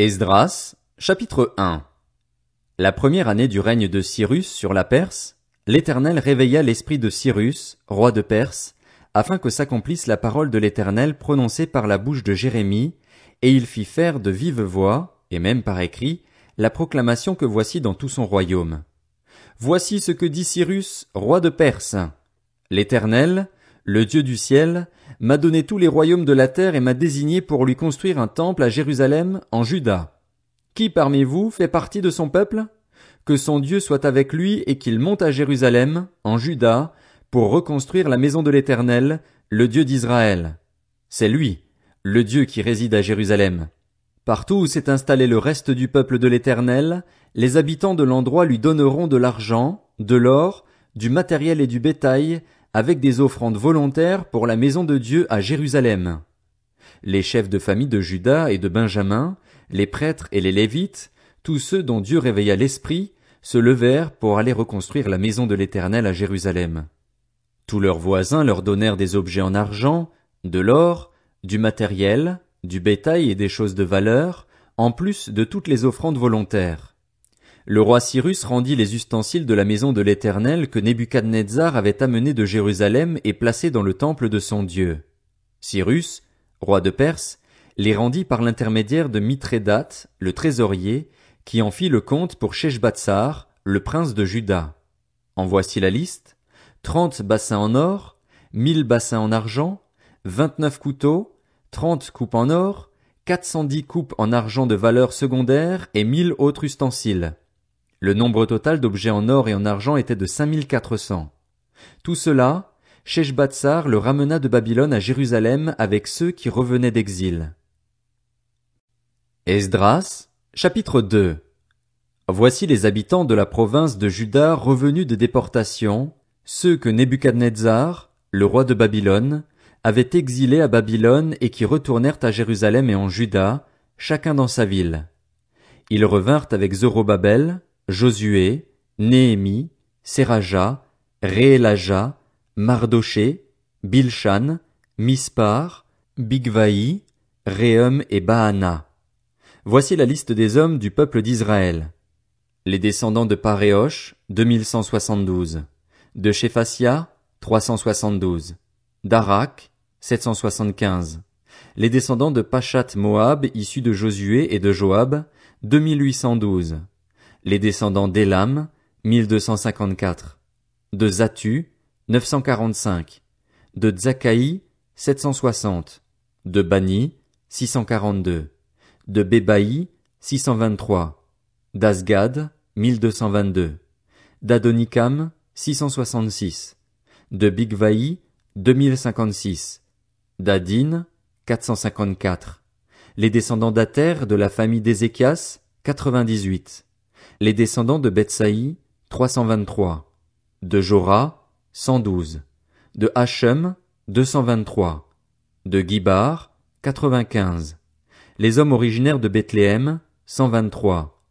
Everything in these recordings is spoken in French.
Esdras, chapitre 1 La première année du règne de Cyrus sur la Perse, l'Éternel réveilla l'esprit de Cyrus, roi de Perse, afin que s'accomplisse la parole de l'Éternel prononcée par la bouche de Jérémie, et il fit faire de vive voix, et même par écrit, la proclamation que voici dans tout son royaume. Voici ce que dit Cyrus, roi de Perse. L'Éternel, le Dieu du ciel m'a donné tous les royaumes de la terre et m'a désigné pour lui construire un temple à Jérusalem, en Juda. Qui parmi vous fait partie de son peuple? Que son Dieu soit avec lui et qu'il monte à Jérusalem, en Juda, pour reconstruire la maison de l'Éternel, le Dieu d'Israël. C'est lui, le Dieu qui réside à Jérusalem. Partout où s'est installé le reste du peuple de l'Éternel, les habitants de l'endroit lui donneront de l'argent, de l'or, du matériel et du bétail, avec des offrandes volontaires pour la maison de Dieu à Jérusalem. Les chefs de famille de Judas et de Benjamin, les prêtres et les Lévites, tous ceux dont Dieu réveilla l'esprit, se levèrent pour aller reconstruire la maison de l'Éternel à Jérusalem. Tous leurs voisins leur donnèrent des objets en argent, de l'or, du matériel, du bétail et des choses de valeur, en plus de toutes les offrandes volontaires le roi Cyrus rendit les ustensiles de la maison de l'Éternel que Nebuchadnezzar avait amenés de Jérusalem et placés dans le temple de son Dieu. Cyrus, roi de Perse, les rendit par l'intermédiaire de Mithrédate, le trésorier, qui en fit le compte pour Shechbatsar, le prince de Juda. En voici la liste. Trente bassins en or, mille bassins en argent, vingt-neuf couteaux, trente coupes en or, quatre cent dix coupes en argent de valeur secondaire et mille autres ustensiles. Le nombre total d'objets en or et en argent était de 5400. Tout cela, Sheshbatsar le ramena de Babylone à Jérusalem avec ceux qui revenaient d'exil. Esdras, chapitre 2 Voici les habitants de la province de Juda revenus de déportation, ceux que Nebuchadnezzar, le roi de Babylone, avait exilés à Babylone et qui retournèrent à Jérusalem et en Juda, chacun dans sa ville. Ils revinrent avec Zorobabel, Josué, Néhémie, Seraja, Réelaja, Mardoché, Bilshan, Mispar, Bigvai, Réum et Baana. Voici la liste des hommes du peuple d'Israël. Les descendants de Paréosh, 2172. De Shephasia, 372. D'Arak, 775. Les descendants de Pachat Moab, issus de Josué et de Joab, 2812 les descendants d'Elam, 1254, de Zatu, 945, de Zakaï, 760, de Bani, 642, de Bébaï, 623, d'Asgad, 1222, d'Adonikam, 666, de Bigvaï, 2056, d'Adin, 454, les descendants d'Ater de la famille d'Ézéchias, 98, les descendants de Betsaï, 323. De Jorah, 112. De Hachem, 223. De Gibar, 95. Les hommes originaires de Bethléem, 123.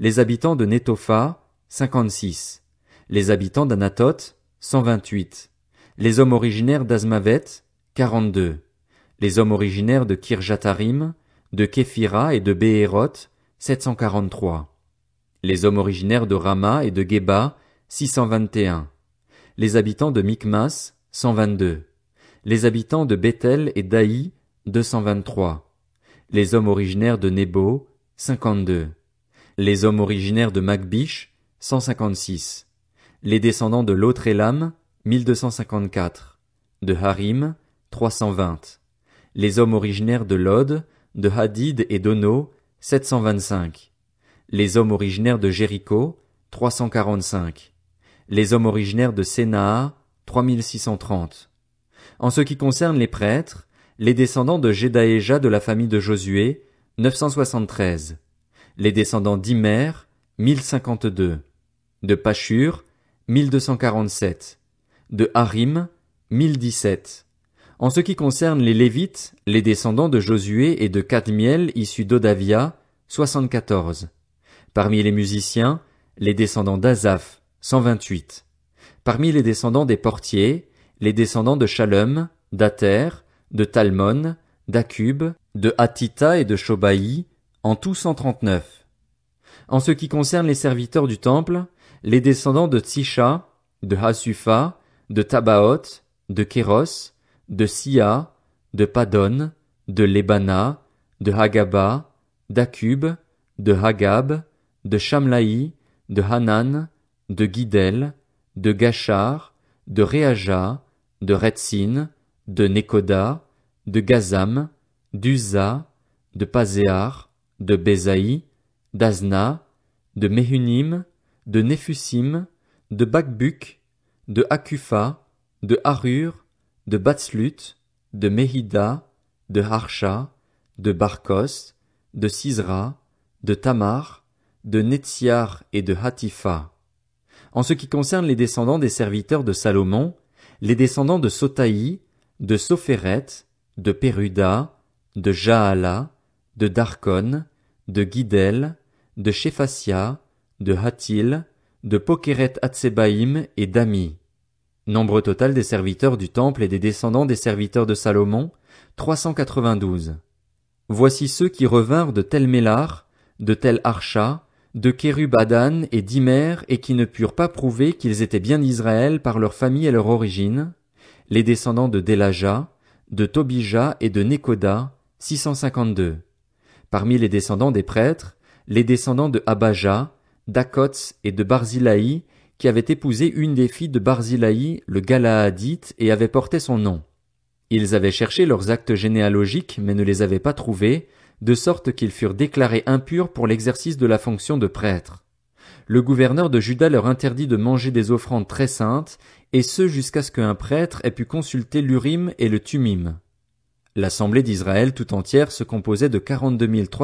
Les habitants de Netopha, 56. Les habitants d'Anatoth, 128. Les hommes originaires d'Azmavet, 42. Les hommes originaires de Kirjatarim, de Képhira et de Béhéroth, 743 les hommes originaires de Rama et de Geba, 621, les habitants de Micmas, 122, les habitants de Bethel et d'Aï, 223, les hommes originaires de Nebo, 52, les hommes originaires de Magbish, 156, les descendants de l'autre Élam, 1254, de Harim, 320, les hommes originaires de Lod, de Hadid et d'Ono, 725, les hommes originaires de Jéricho, 345, les hommes originaires de Sénaa, 3630. En ce qui concerne les prêtres, les descendants de Jédaéja de la famille de Josué, 973, les descendants d'Imer, 1052, de Pachur, 1247, de Harim, 1017. En ce qui concerne les Lévites, les descendants de Josué et de Cadmiel issus d'Odavia, 74. Parmi les musiciens, les descendants d'Azaph, 128. Parmi les descendants des portiers, les descendants de Shalem, d'Ater, de Talmon, d'Akub, de Hatita et de Shobai, en tout 139. En ce qui concerne les serviteurs du temple, les descendants de Tsisha, de Hasufa, de Tabaoth, de Keros, de Sia, de Padon, de Lebana, de Hagaba, d'Akub, de Hagab, de Shamlaï, de Hanan, de Guidel, de Gachar, de Réaja, de Retzin, de Nekoda, de Gazam, d'Uza, de Pazéar, de Bézaï, d'Azna, de Mehunim, de Nefusim, de Bakbuk, de Akufa, de Harur, de Batslut, de Mehida, de Harsha, de Barkos, de Sisra, de Tamar, de Netziar et de Hatifa. En ce qui concerne les descendants des serviteurs de Salomon, les descendants de Sotaï, de Sopheret, de Peruda, de Jaala, de Darkon, de Guidel, de Shephasia, de Hatil, de Pokeret Atsebaïm et d'Ami. Nombre total des serviteurs du temple et des descendants des serviteurs de Salomon, 392. Voici ceux qui revinrent de Tel Mélar, de Tel Archa, de Kérubadan et d'Imer et qui ne purent pas prouver qu'ils étaient bien Israël par leur famille et leur origine, les descendants de Délaja, de Tobija et de Nekoda, 652. Parmi les descendants des prêtres, les descendants de Abaja, d'Akots et de Barzilaï, qui avaient épousé une des filles de Barzilaï, le Galaadite, et avaient porté son nom. Ils avaient cherché leurs actes généalogiques, mais ne les avaient pas trouvés, de sorte qu'ils furent déclarés impurs pour l'exercice de la fonction de prêtre. Le gouverneur de Juda leur interdit de manger des offrandes très saintes, et ce jusqu'à ce qu'un prêtre ait pu consulter l'Urim et le Tumim. L'assemblée d'Israël tout entière se composait de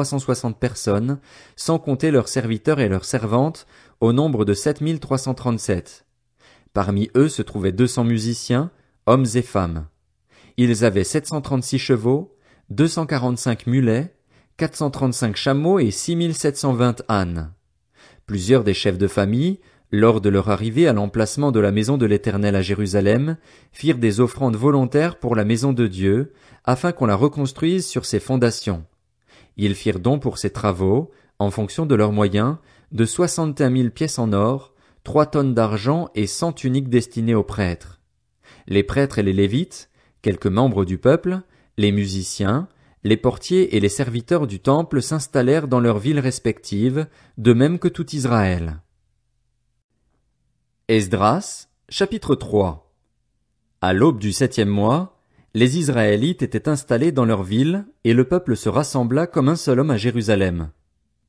cent soixante personnes, sans compter leurs serviteurs et leurs servantes, au nombre de trente-sept. Parmi eux se trouvaient 200 musiciens, hommes et femmes. Ils avaient 736 chevaux, 245 mulets, 435 chameaux et 6720 ânes. Plusieurs des chefs de famille, lors de leur arrivée à l'emplacement de la maison de l'Éternel à Jérusalem, firent des offrandes volontaires pour la maison de Dieu, afin qu'on la reconstruise sur ses fondations. Ils firent don pour ces travaux, en fonction de leurs moyens, de 61 mille pièces en or, 3 tonnes d'argent et 100 tuniques destinées aux prêtres. Les prêtres et les lévites, quelques membres du peuple, les musiciens, les portiers et les serviteurs du temple s'installèrent dans leurs villes respectives, de même que tout Israël. Esdras, chapitre 3 À l'aube du septième mois, les Israélites étaient installés dans leurs villes, et le peuple se rassembla comme un seul homme à Jérusalem.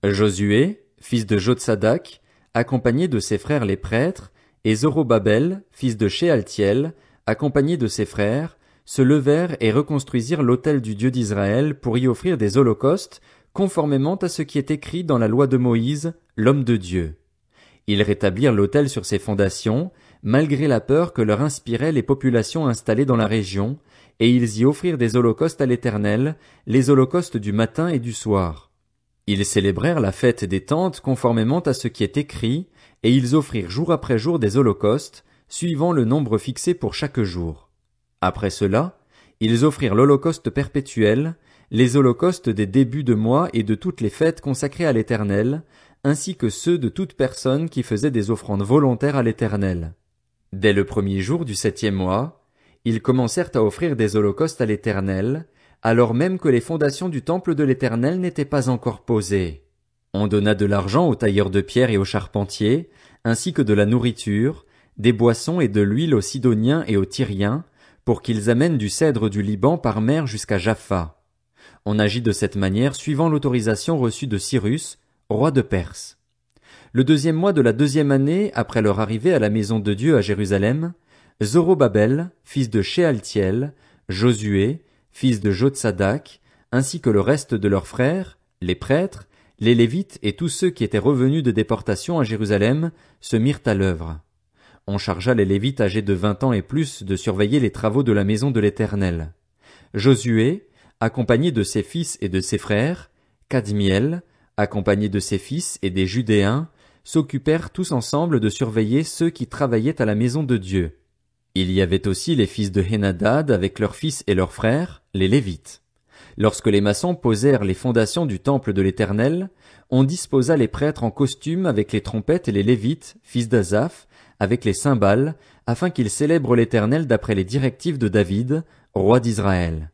Josué, fils de Jotsadak, accompagné de ses frères les prêtres, et Zorobabel, fils de Shealtiel, accompagné de ses frères, se levèrent et reconstruisirent l'autel du Dieu d'Israël pour y offrir des holocaustes, conformément à ce qui est écrit dans la loi de Moïse, l'homme de Dieu. Ils rétablirent l'autel sur ses fondations, malgré la peur que leur inspiraient les populations installées dans la région, et ils y offrirent des holocaustes à l'Éternel, les holocaustes du matin et du soir. Ils célébrèrent la fête des tentes conformément à ce qui est écrit, et ils offrirent jour après jour des holocaustes, suivant le nombre fixé pour chaque jour. Après cela, ils offrirent l'holocauste perpétuel, les holocaustes des débuts de mois et de toutes les fêtes consacrées à l'Éternel, ainsi que ceux de toute personne qui faisait des offrandes volontaires à l'Éternel. Dès le premier jour du septième mois, ils commencèrent à offrir des holocaustes à l'Éternel, alors même que les fondations du temple de l'Éternel n'étaient pas encore posées. On donna de l'argent aux tailleurs de pierre et aux charpentiers, ainsi que de la nourriture, des boissons et de l'huile aux Sidoniens et aux Tyriens, pour qu'ils amènent du cèdre du Liban par mer jusqu'à Jaffa. On agit de cette manière suivant l'autorisation reçue de Cyrus, roi de Perse. Le deuxième mois de la deuxième année après leur arrivée à la maison de Dieu à Jérusalem, Zorobabel, fils de Shealtiel, Josué, fils de Jotsadak, ainsi que le reste de leurs frères, les prêtres, les Lévites et tous ceux qui étaient revenus de déportation à Jérusalem, se mirent à l'œuvre on chargea les Lévites âgés de vingt ans et plus de surveiller les travaux de la maison de l'Éternel. Josué, accompagné de ses fils et de ses frères, Cadmiel, accompagné de ses fils et des Judéens, s'occupèrent tous ensemble de surveiller ceux qui travaillaient à la maison de Dieu. Il y avait aussi les fils de Hénadad avec leurs fils et leurs frères, les Lévites. Lorsque les maçons posèrent les fondations du temple de l'Éternel, on disposa les prêtres en costume avec les trompettes et les Lévites, fils d'Azaph, avec les cymbales, afin qu'ils célèbrent l'Éternel d'après les directives de David, roi d'Israël.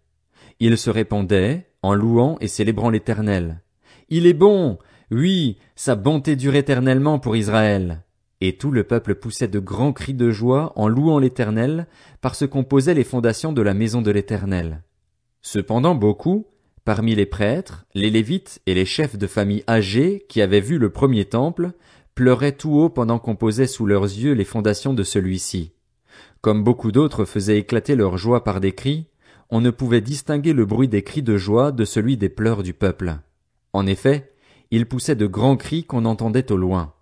Ils se répandaient en louant et célébrant l'Éternel. Il est bon, oui, sa bonté dure éternellement pour Israël. Et tout le peuple poussait de grands cris de joie en louant l'Éternel, parce qu'on posait les fondations de la maison de l'Éternel. Cependant beaucoup, parmi les prêtres, les Lévites et les chefs de famille âgés qui avaient vu le premier temple, pleuraient tout haut pendant qu'on posait sous leurs yeux les fondations de celui-ci. Comme beaucoup d'autres faisaient éclater leur joie par des cris, on ne pouvait distinguer le bruit des cris de joie de celui des pleurs du peuple. En effet, ils poussaient de grands cris qu'on entendait au loin.